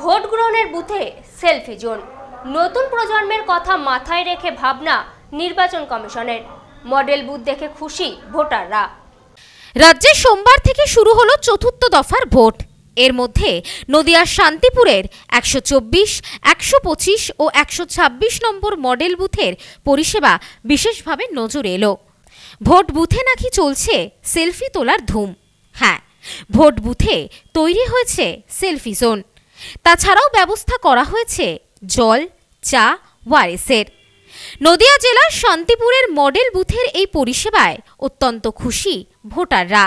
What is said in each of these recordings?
Vote গ্রহণের বুথে selfie zone নতুন প্রজন্মের কথা মাথায় রেখে ভাবনা নির্বাচন কমিশনের মডেল বুথ দেখে খুশি ভোটাররা রাজ্যে সোমবার থেকে শুরু হলো চতুর্থ দফার ভোট এর মধ্যে নদিয়ার শান্তিপুরের একশো চব্বিশ একশো পঁচিশ ও একশো ছাব্বিশ নম্বর মডেল বুথের পরিষেবা বিশেষভাবে নজর এলো ভোট বুথে নাকি চলছে সেলফি তোলার ধুম হ্যাঁ ভোট বুথে তৈরি হয়েছে সেলফি জোন তাছাড়াও ব্যবস্থা করা হয়েছে জল চা ওয়ারেসের নদিয়া জেলার শান্তিপুরের মডেল বুথের এই পরিষেবায় অত্যন্ত খুশি ভোটাররা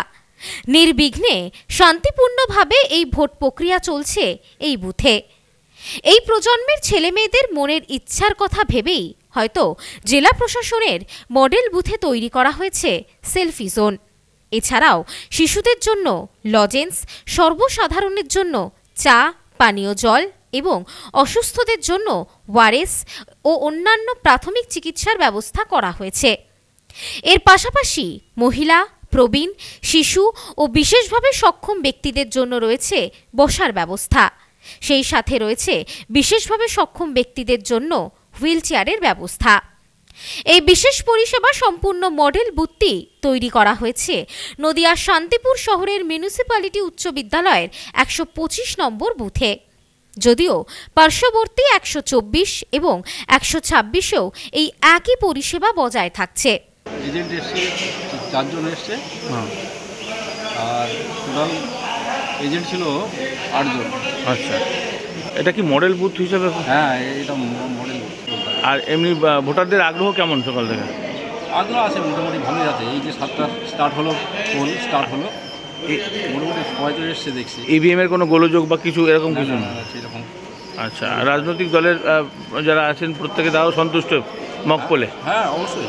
নির্বিঘ্নে শান্তিপূর্ণভাবে এই ভোট প্রক্রিয়া চলছে এই বুথে এই প্রজন্মের ছেলেমেয়েদের মনের ইচ্ছার কথা ভেবেই হয়তো জেলা প্রশাসনের মডেল বুথে তৈরি করা হয়েছে সেলফি জোন এছাড়াও শিশুদের জন্য লজেন্স সর্বসাধারণের জন্য চা পানীয় জল এবং অসুস্থদের জন্য ওয়ারেস ও অন্যান্য প্রাথমিক চিকিৎসার ব্যবস্থা করা হয়েছে এর পাশাপাশি মহিলা প্রবীণ শিশু ও বিশেষভাবে সক্ষম ব্যক্তিদের জন্য রয়েছে বসার ব্যবস্থা সেই সাথে রয়েছে বিশেষভাবে সক্ষম ব্যক্তিদের জন্য হুইল চেয়ারের ব্যবস্থা এই বিশেষ পরিষেবা সম্পূর্ণ মডেল বুত্তি তৈরি করা হয়েছে নদিয়ার শান্তিপুর শহরের মিউনিসিপ্যালিটি উচ্চ বিদ্যালয়ের একশো নম্বর বুথে যদিও পার্শ্ববর্তী একশো এবং একশো ছাব্বিশেও এই একই পরিষেবা বজায় থাকছে হ্যাঁ। আচ্ছা। এটা কি মডেল বুথ হিসাবে হ্যাঁ এটা মডেল আর এমনি ভোটারদের আগ্রহ কেমন সকাল থেকে আগ্রহ আছে মোটামুটি ভালোই আছে এই যে সাতটা স্টার্ট হলো পোল স্টার্ট হলো মোটামুটি সবাই তো এসছে দেখছি ইভিএম e এর কোনো গোলযোগ বা কিছু এরকম কিছু না সেরকম আচ্ছা রাজনৈতিক দলের যারা আছেন প্রত্যেকে তাও সন্তুষ্ট মকপলে হ্যাঁ, হ্যাঁ অবশ্যই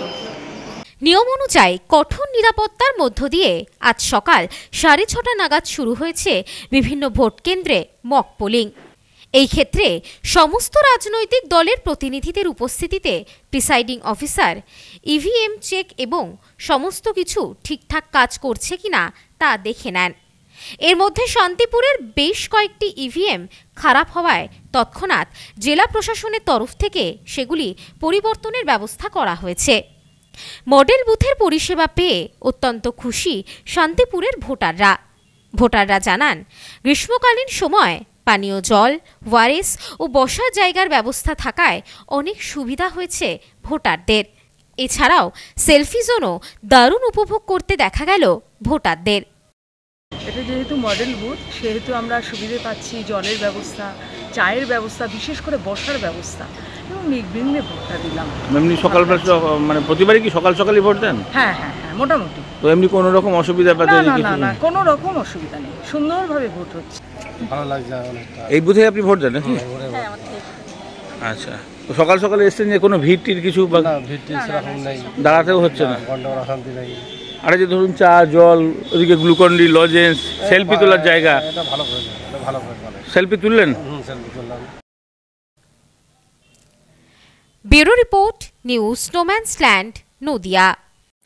নিয়ম অনুযায়ী কঠোর নিরাপত্তার মধ্য দিয়ে আজ সকাল সাড়ে ছটা নাগাদ শুরু হয়েছে বিভিন্ন ভোট কেন্দ্রে মক পোলিং এই ক্ষেত্রে সমস্ত রাজনৈতিক দলের প্রতিনিধিদের উপস্থিতিতে প্রিসাইডিং অফিসার ইভিএম চেক এবং সমস্ত কিছু ঠিকঠাক কাজ করছে কিনা তা দেখে নেন এর মধ্যে শান্তিপুরের বেশ কয়েকটি ইভিএম খারাপ হওয়ায় তৎক্ষণাৎ জেলা প্রশাসনের তরফ থেকে সেগুলি পরিবর্তনের ব্যবস্থা করা হয়েছে মডেল বুথের পরিষেবা পেয়ে অত্যন্ত খুশি শান্তিপুরের ভোটাররা ভোটাররা জানান গ্রীষ্মকালীন সময় পানীয় জল ওয়ারেস ও বসার জায়গার ব্যবস্থা থাকায় অনেক সুবিধা হয়েছে ভোটারদের এছাড়াও সেলফি জোনও দারুণ উপভোগ করতে দেখা গেল ভোটারদের এটা যেহেতু মডেল বুথ সেহেতু আমরা সুবিধে পাচ্ছি জলের ব্যবস্থা চায়ের ব্যবস্থা বিশেষ করে বসার ব্যবস্থা এবং নির্বিঘ্নে ভোটটা দিলাম মানে প্রতিবারই কি সকাল সকালই ভোট দেন হ্যাঁ হ্যাঁ, হ্যাঁ। মোটামুটি তো এমনি কোনো রকম অসুবিধা না না না না কোনো রকম অসুবিধা নেই সুন্দরভাবে ভোট হচ্ছে ভালো লাগছে এই বুথে আপনি ভোট দেন নাকি হ্যাঁ, হ্যাঁ, আচ্ছা তো সকাল সকালে এসেছেন যে কোনো ভিড় কিছু বা দাঁড়াতেও হচ্ছে না আর যে ধরুন চা জল ওদিকে ডি লজেন্স সেলফি তোলার জায়গা সেলফি তুললেন হুম bureau report news no man's land Nadia